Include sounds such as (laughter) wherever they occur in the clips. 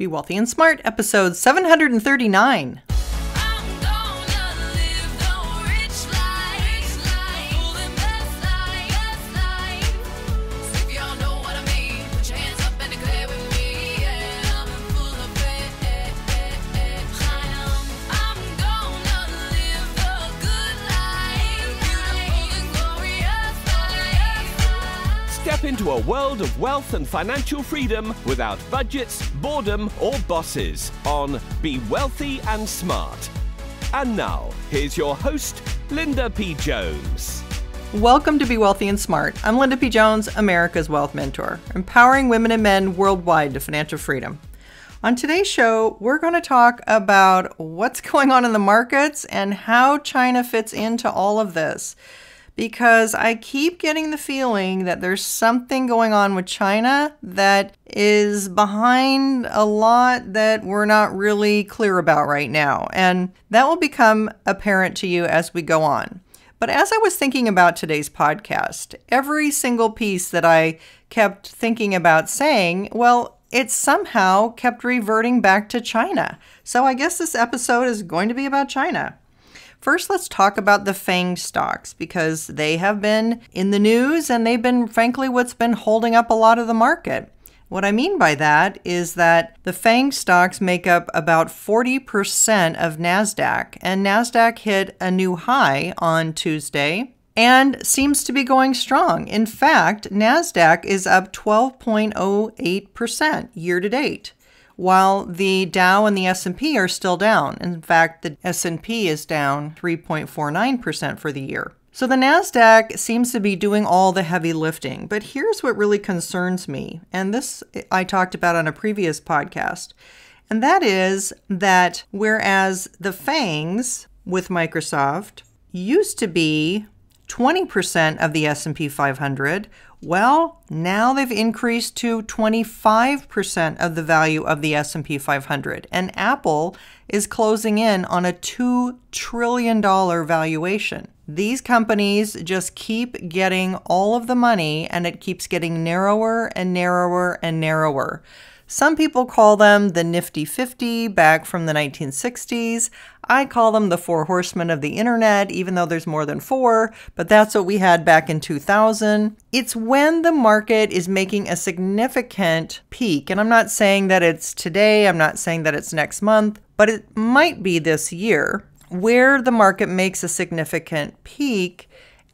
Be Wealthy and Smart, episode 739. a world of wealth and financial freedom without budgets, boredom, or bosses on Be Wealthy and Smart. And now, here's your host, Linda P. Jones. Welcome to Be Wealthy and Smart. I'm Linda P. Jones, America's Wealth Mentor, empowering women and men worldwide to financial freedom. On today's show, we're going to talk about what's (laughs) going on in the markets and how China fits into all of this because I keep getting the feeling that there's something going on with China that is behind a lot that we're not really clear about right now. And that will become apparent to you as we go on. But as I was thinking about today's podcast, every single piece that I kept thinking about saying, well, it somehow kept reverting back to China. So I guess this episode is going to be about China. First, let's talk about the FANG stocks because they have been in the news and they've been, frankly, what's been holding up a lot of the market. What I mean by that is that the FANG stocks make up about 40% of NASDAQ, and NASDAQ hit a new high on Tuesday and seems to be going strong. In fact, NASDAQ is up 12.08% year to date while the Dow and the S&P are still down. In fact, the S&P is down 3.49% for the year. So the Nasdaq seems to be doing all the heavy lifting, but here's what really concerns me, and this I talked about on a previous podcast. And that is that whereas the fangs with Microsoft used to be 20% of the S&P 500 well, now they've increased to 25% of the value of the S&P 500 and Apple is closing in on a 2 trillion dollar valuation. These companies just keep getting all of the money and it keeps getting narrower and narrower and narrower. Some people call them the Nifty 50 back from the 1960s. I call them the Four Horsemen of the Internet, even though there's more than four, but that's what we had back in 2000. It's when the market is making a significant peak, and I'm not saying that it's today, I'm not saying that it's next month, but it might be this year, where the market makes a significant peak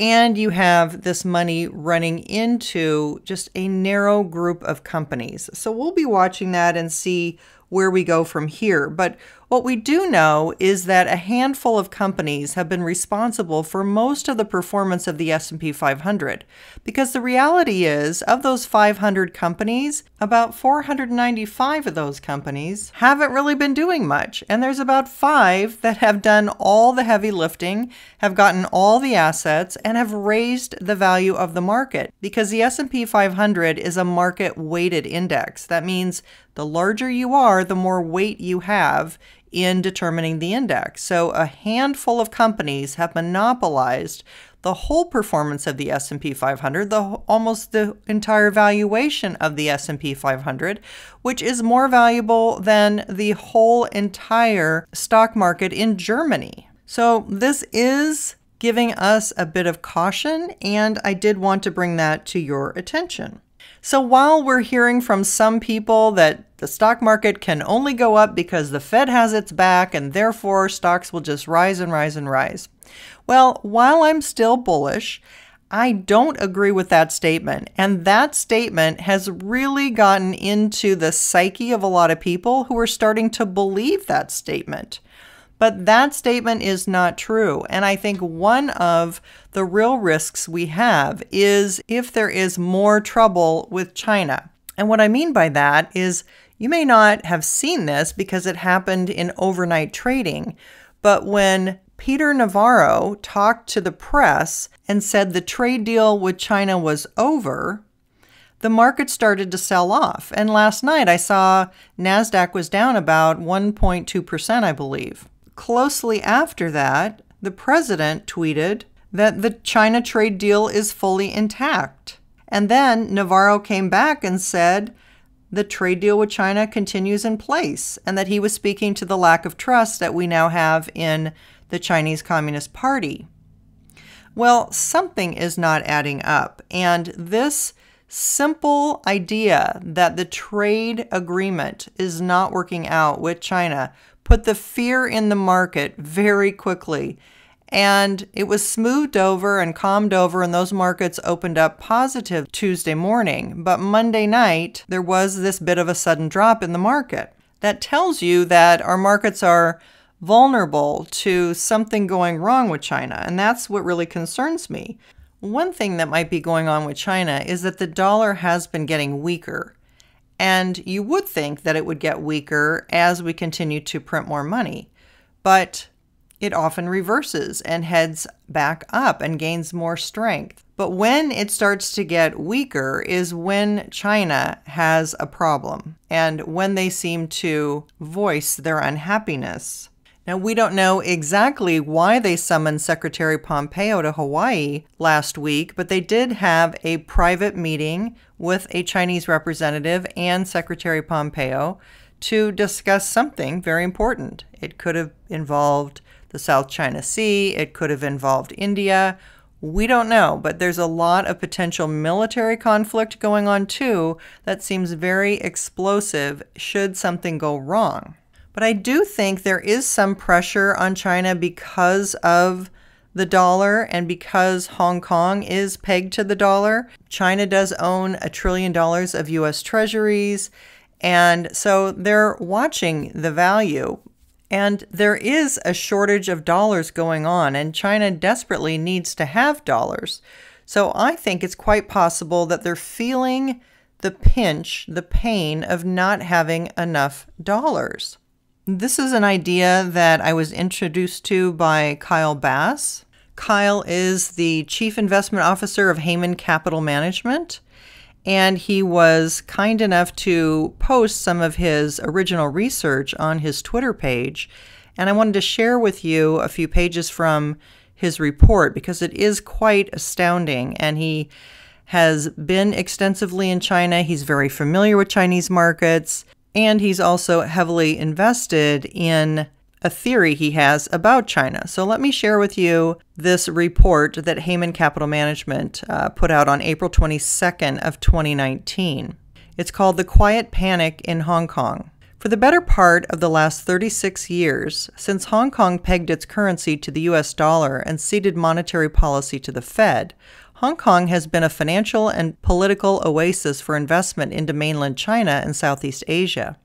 and you have this money running into just a narrow group of companies. So we'll be watching that and see where we go from here. But what we do know is that a handful of companies have been responsible for most of the performance of the S&P 500 because the reality is of those 500 companies, about 495 of those companies haven't really been doing much and there's about 5 that have done all the heavy lifting, have gotten all the assets and have raised the value of the market because the S&P 500 is a market weighted index. That means the larger you are, the more weight you have in determining the index. So a handful of companies have monopolized the whole performance of the S&P 500, the almost the entire valuation of the S&P 500, which is more valuable than the whole entire stock market in Germany. So this is giving us a bit of caution and I did want to bring that to your attention. So while we're hearing from some people that the stock market can only go up because the Fed has its back and therefore stocks will just rise and rise and rise. Well, while I'm still bullish, I don't agree with that statement. And that statement has really gotten into the psyche of a lot of people who are starting to believe that statement. But that statement is not true. And I think one of the real risks we have is if there is more trouble with China. And what I mean by that is you may not have seen this because it happened in overnight trading, but when Peter Navarro talked to the press and said the trade deal with China was over, the market started to sell off. And last night I saw NASDAQ was down about 1.2%, I believe. Closely after that, the president tweeted that the China trade deal is fully intact. And then Navarro came back and said the trade deal with China continues in place and that he was speaking to the lack of trust that we now have in the Chinese Communist Party. Well, something is not adding up, and this simple idea that the trade agreement is not working out with China put the fear in the market very quickly. And it was smoothed over and calmed over, and those markets opened up positive Tuesday morning. But Monday night, there was this bit of a sudden drop in the market. That tells you that our markets are vulnerable to something going wrong with China, and that's what really concerns me. One thing that might be going on with China is that the dollar has been getting weaker. And you would think that it would get weaker as we continue to print more money, but it often reverses and heads back up and gains more strength. But when it starts to get weaker is when China has a problem and when they seem to voice their unhappiness now, we don't know exactly why they summoned Secretary Pompeo to Hawaii last week, but they did have a private meeting with a Chinese representative and Secretary Pompeo to discuss something very important. It could have involved the South China Sea, it could have involved India. We don't know, but there's a lot of potential military conflict going on too that seems very explosive should something go wrong. But I do think there is some pressure on China because of the dollar and because Hong Kong is pegged to the dollar. China does own a trillion dollars of US treasuries. And so they're watching the value. And there is a shortage of dollars going on, and China desperately needs to have dollars. So I think it's quite possible that they're feeling the pinch, the pain of not having enough dollars. This is an idea that I was introduced to by Kyle Bass. Kyle is the Chief Investment Officer of Heyman Capital Management, and he was kind enough to post some of his original research on his Twitter page. And I wanted to share with you a few pages from his report because it is quite astounding. And he has been extensively in China, he's very familiar with Chinese markets. And he's also heavily invested in a theory he has about China. So let me share with you this report that Heyman Capital Management uh, put out on April 22nd of 2019. It's called The Quiet Panic in Hong Kong. For the better part of the last 36 years, since Hong Kong pegged its currency to the US dollar and ceded monetary policy to the Fed, Hong Kong has been a financial and political oasis for investment into mainland China and Southeast Asia.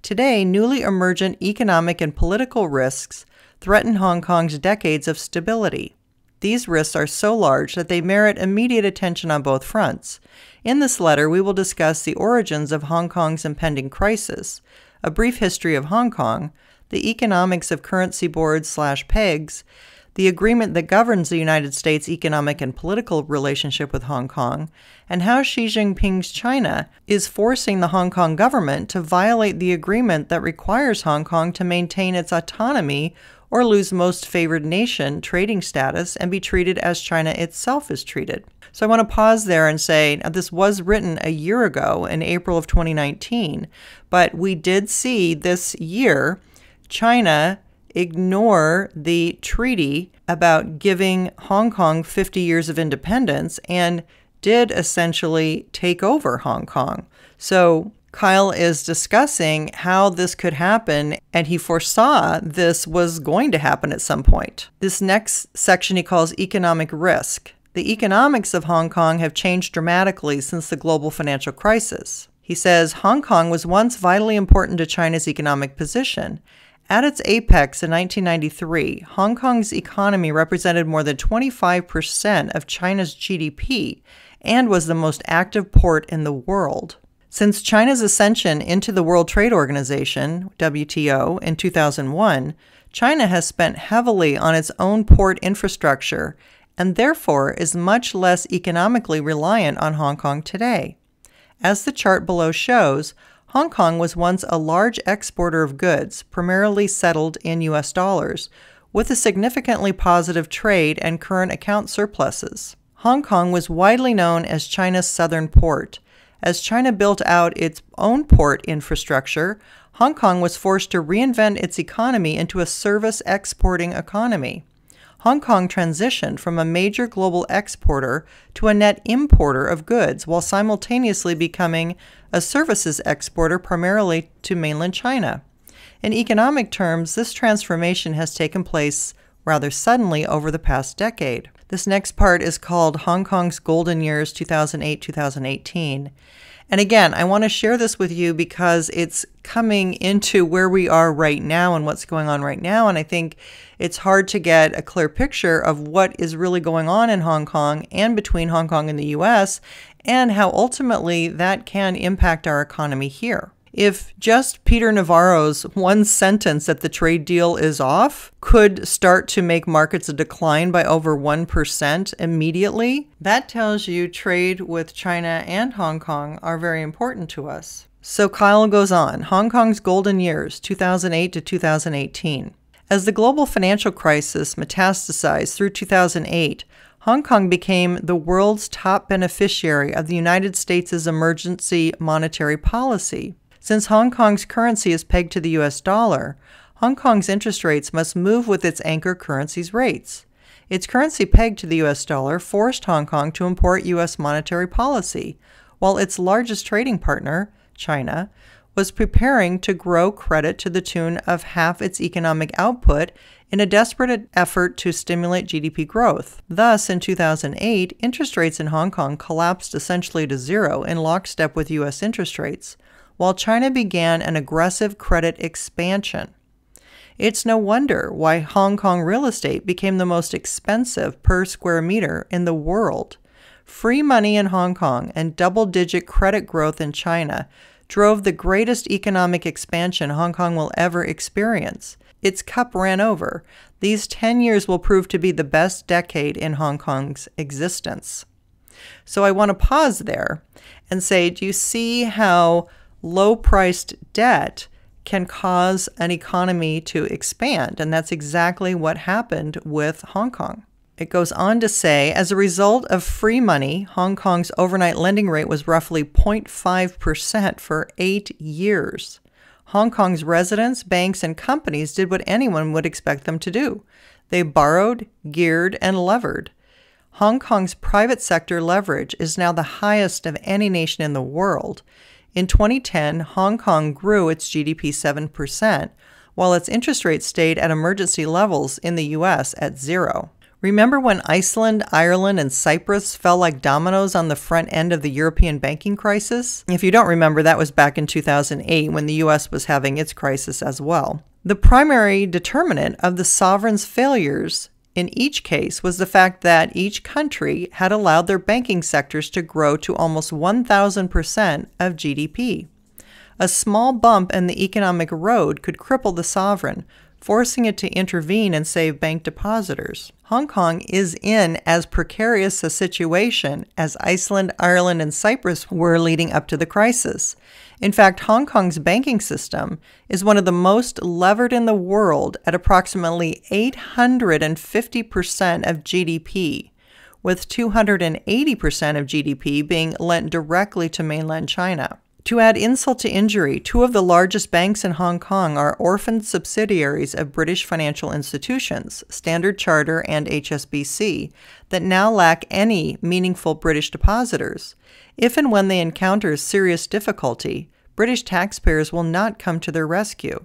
Today, newly emergent economic and political risks threaten Hong Kong's decades of stability. These risks are so large that they merit immediate attention on both fronts. In this letter, we will discuss the origins of Hong Kong's impending crisis, a brief history of Hong Kong, the economics of currency boards slash pegs, the agreement that governs the United States' economic and political relationship with Hong Kong, and how Xi Jinping's China is forcing the Hong Kong government to violate the agreement that requires Hong Kong to maintain its autonomy or lose most favored nation trading status and be treated as China itself is treated. So I want to pause there and say this was written a year ago in April of 2019, but we did see this year China ignore the treaty about giving Hong Kong 50 years of independence and did essentially take over Hong Kong. So Kyle is discussing how this could happen, and he foresaw this was going to happen at some point. This next section he calls economic risk. The economics of Hong Kong have changed dramatically since the global financial crisis. He says Hong Kong was once vitally important to China's economic position. At its apex in 1993, Hong Kong's economy represented more than 25% of China's GDP and was the most active port in the world. Since China's ascension into the World Trade Organization, WTO, in 2001, China has spent heavily on its own port infrastructure and therefore is much less economically reliant on Hong Kong today. As the chart below shows, Hong Kong was once a large exporter of goods, primarily settled in U.S. dollars, with a significantly positive trade and current account surpluses. Hong Kong was widely known as China's southern port. As China built out its own port infrastructure, Hong Kong was forced to reinvent its economy into a service exporting economy. Hong Kong transitioned from a major global exporter to a net importer of goods while simultaneously becoming a services exporter primarily to mainland China. In economic terms, this transformation has taken place rather suddenly over the past decade. This next part is called Hong Kong's Golden Years 2008 2018. And again, I want to share this with you because it's coming into where we are right now and what's going on right now. And I think it's hard to get a clear picture of what is really going on in Hong Kong and between Hong Kong and the US, and how ultimately that can impact our economy here. If just Peter Navarro's one sentence that the trade deal is off could start to make markets decline by over 1% immediately, that tells you trade with China and Hong Kong are very important to us. So Kyle goes on Hong Kong's golden years, 2008 to 2018. As the global financial crisis metastasized through 2008, Hong Kong became the world's top beneficiary of the United States' emergency monetary policy. Since Hong Kong's currency is pegged to the US dollar, Hong Kong's interest rates must move with its anchor currency's rates. Its currency pegged to the US dollar forced Hong Kong to import US monetary policy, while its largest trading partner, China, was preparing to grow credit to the tune of half its economic output in a desperate effort to stimulate GDP growth. Thus, in 2008, interest rates in Hong Kong collapsed essentially to zero in lockstep with US interest rates, while China began an aggressive credit expansion. It's no wonder why Hong Kong real estate became the most expensive per square meter in the world. Free money in Hong Kong and double digit credit growth in China drove the greatest economic expansion Hong Kong will ever experience. Its cup ran over. These 10 years will prove to be the best decade in Hong Kong's existence. So I want to pause there and say, do you see how low priced debt can cause an economy to expand. And that's exactly what happened with Hong Kong. It goes on to say as a result of free money, Hong Kong's overnight lending rate was roughly 0.5% for eight years. Hong Kong's residents, banks, and companies did what anyone would expect them to do they borrowed, geared, and levered. Hong Kong's private sector leverage is now the highest of any nation in the world. In 2010, Hong Kong grew its GDP 7%, while its interest rate stayed at emergency levels in the US at zero. Remember when Iceland, Ireland, and Cyprus fell like dominoes on the front end of the European banking crisis? If you don't remember, that was back in 2008 when the US was having its crisis as well. The primary determinant of the sovereign's failures in each case was the fact that each country had allowed their banking sectors to grow to almost 1,000% of GDP. A small bump in the economic road could cripple the sovereign, forcing it to intervene and save bank depositors. Hong Kong is in as precarious a situation as Iceland, Ireland, and Cyprus were leading up to the crisis. In fact, Hong Kong's banking system is one of the most levered in the world at approximately 850% of GDP, with 280% of GDP being lent directly to mainland China. To add insult to injury, two of the largest banks in Hong Kong are orphaned subsidiaries of British financial institutions, Standard Charter and HSBC, that now lack any meaningful British depositors. If and when they encounter serious difficulty, British taxpayers will not come to their rescue.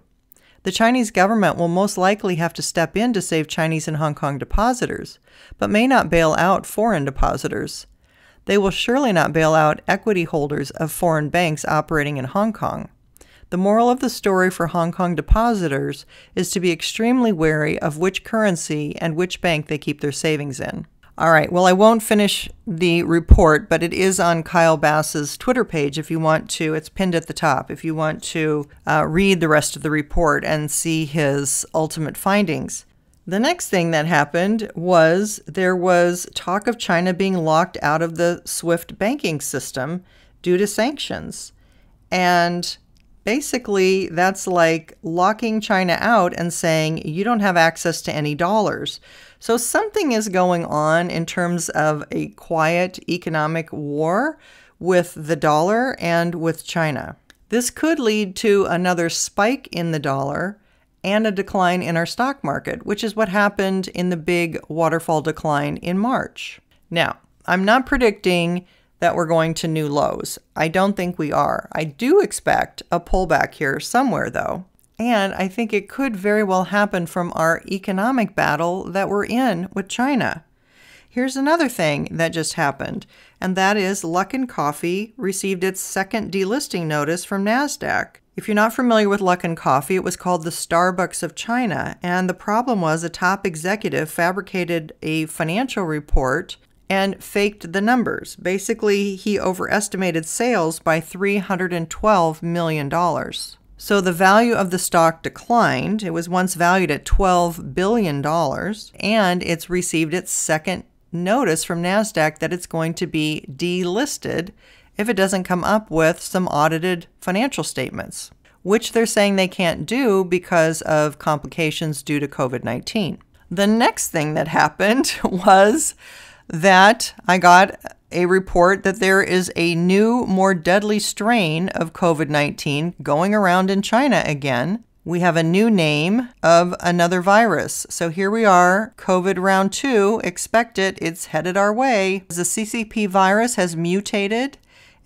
The Chinese government will most likely have to step in to save Chinese and Hong Kong depositors, but may not bail out foreign depositors they will surely not bail out equity holders of foreign banks operating in Hong Kong. The moral of the story for Hong Kong depositors is to be extremely wary of which currency and which bank they keep their savings in. All right, well, I won't finish the report, but it is on Kyle Bass's Twitter page if you want to. It's pinned at the top if you want to uh, read the rest of the report and see his ultimate findings. The next thing that happened was there was talk of China being locked out of the SWIFT banking system due to sanctions. And basically, that's like locking China out and saying you don't have access to any dollars. So something is going on in terms of a quiet economic war with the dollar and with China. This could lead to another spike in the dollar and a decline in our stock market, which is what happened in the big waterfall decline in March. Now, I'm not predicting that we're going to new lows. I don't think we are. I do expect a pullback here somewhere, though. And I think it could very well happen from our economic battle that we're in with China. Here's another thing that just happened, and that is Luckin Coffee received its second delisting notice from NASDAQ. If you're not familiar with Luckin Coffee, it was called the Starbucks of China, and the problem was a top executive fabricated a financial report and faked the numbers. Basically, he overestimated sales by $312 million. So the value of the stock declined. It was once valued at $12 billion, and it's received its second notice from NASDAQ that it's going to be delisted if it doesn't come up with some audited financial statements, which they're saying they can't do because of complications due to COVID 19. The next thing that happened (laughs) was that I got a report that there is a new, more deadly strain of COVID 19 going around in China again. We have a new name of another virus. So here we are, COVID round two. Expect it, it's headed our way. The CCP virus has mutated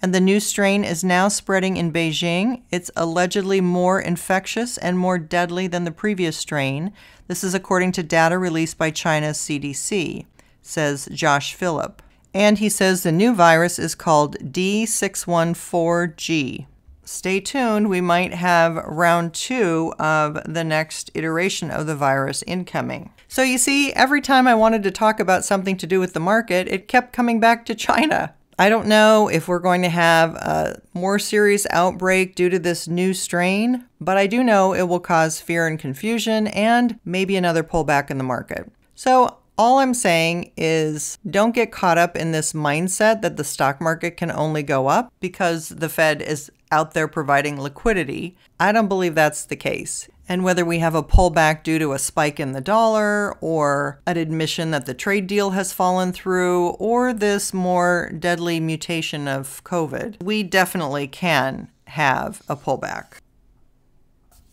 and the new strain is now spreading in Beijing. It's allegedly more infectious and more deadly than the previous strain. This is according to data released by China's CDC, says Josh Phillip. And he says the new virus is called D614G. Stay tuned, we might have round two of the next iteration of the virus incoming. So, you see, every time I wanted to talk about something to do with the market, it kept coming back to China. I don't know if we're going to have a more serious outbreak due to this new strain, but I do know it will cause fear and confusion and maybe another pullback in the market. So, all I'm saying is don't get caught up in this mindset that the stock market can only go up because the Fed is out there providing liquidity. I don't believe that's the case. And whether we have a pullback due to a spike in the dollar, or an admission that the trade deal has fallen through, or this more deadly mutation of COVID, we definitely can have a pullback.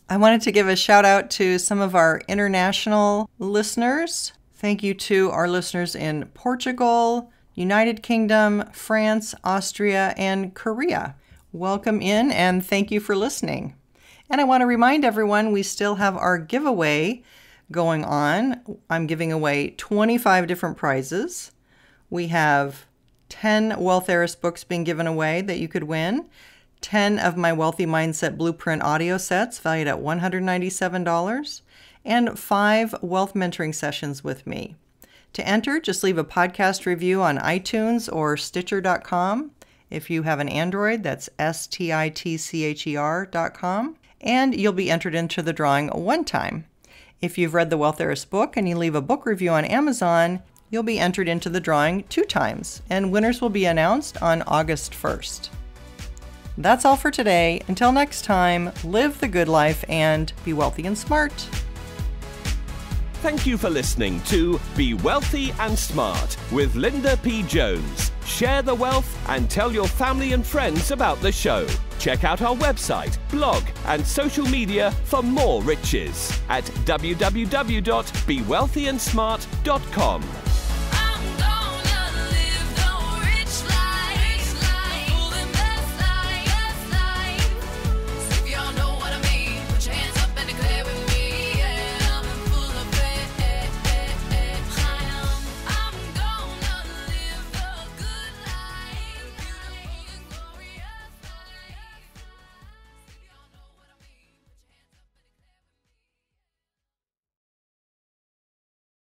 I wanted to give a shout out to some of our international listeners. Thank you to our listeners in Portugal, United Kingdom, France, Austria, and Korea. Welcome in and thank you for listening. And I want to remind everyone we still have our giveaway going on. I'm giving away 25 different prizes. We have 10 Wealth Heiress books being given away that you could win, 10 of my Wealthy Mindset Blueprint audio sets valued at $197, and five wealth mentoring sessions with me. To enter, just leave a podcast review on iTunes or Stitcher.com. If you have an Android, that's s t i t c h e r dot com, and you'll be entered into the drawing one time. If you've read the Wealth Heiress book and you leave a book review on Amazon, you'll be entered into the drawing two times, and winners will be announced on August 1st. That's all for today. Until next time, live the good life and be wealthy and smart. Thank you for listening to Be Wealthy and Smart with Linda P. Jones share the wealth, and tell your family and friends about the show. Check out our website, blog, and social media for more riches at www.bewealthyandsmart.com.